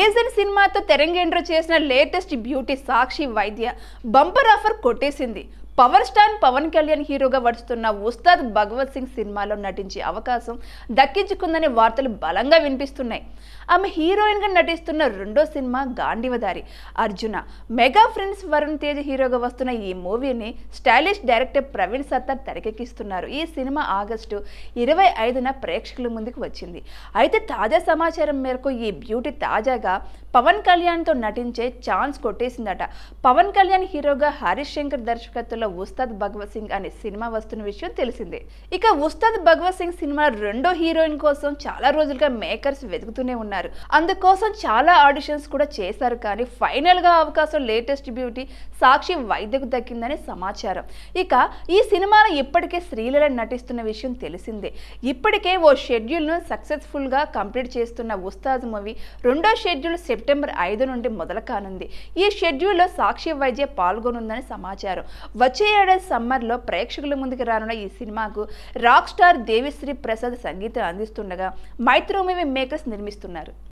ఏజెన్ సినిమాతో తెరంగేంద్ర చేసిన latest beauty Sakshi Vaidya bumper offer కొట్టేసింది పవర్ స్టార్ పవన్ కళ్యాణ్ హీరోగా వడుస్తున్న ఉస్తాద్ భగవత్ సింగ్ సినిమాలో నటించే అవకాశం దక్కించుకుందనే వార్తలు బలంగా వినిపిస్తున్నాయి ఆమె హీరోయిన్గా నటిస్తున్న రెండో cinema Gandeevadhari Arjuna mega friends Varun Tej హీరోగా వస్తున్న ఈ మూవీని స్టైలిష్ డైరెక్టర్ ప్రవీణ్ సత్తార్ తెరకెక్కిస్తున్నారు ఈ సినిమా ఆగస్టు ఇరవై ఐదున ప్రేక్షకుల ముందుకు వచ్చింది అయితే తాజా సమాచారం మేరకు ఈ బ్యూటీ తాజాగా పవన్ కళ్యాణ్తో నటించే ఛాన్స్ కొట్టేసిందట పవన్ కళ్యాణ్ హీరోగా హరీష్ శంకర్ దర్శకత్వం సెప్టెంబర్లో ఉస్తాద్ భగవత్ సింగ్ అనే సినిమా వస్తున్న విషయం తెలిసిందే ఇక ఉస్తాద్ భగవత్ సింగ్ సినిమా రెండో హీరోయిన్ కోసం చాలా రోజులుగా మేకర్స్ వెతుకుతూనే ఉన్నారు అందుకోసం చాలా ఆడిషన్స్ కూడా చేశారు కానీ ఫైనల్గా అవకాశం లేటెస్ట్ బ్యూటీ సాక్షి వైద్యకు దక్కిందని సమాచారం ఇక ఈ సినిమాలో ఇప్పటికే స్త్రీలలో నటిస్తున్న విషయం తెలిసిందే ఇప్పటికే ఓ షెడ్యూల్ను సక్సెస్ఫుల్గా కంప్లీట్ చేస్తున్న ఉస్తాద్ మూవీ రెండో షెడ్యూల్ సెప్టెంబర్ ఐదు నుండి మొదలు కానుంది ఈ షెడ్యూల్లో సాక్షి వైద్య పాల్గొనుందని సమాచారం వచ్చే ఏడాది సమ్మర్లో ప్రేక్షకుల ముందుకు రానున్న ఈ సినిమాకు రాక్ స్టార్ దేవిశ్రీ ప్రసాద్ సంగీతం అందిస్తుండగా మైత్రోమూవీ మేకర్స్ నిర్మిస్తున్నారు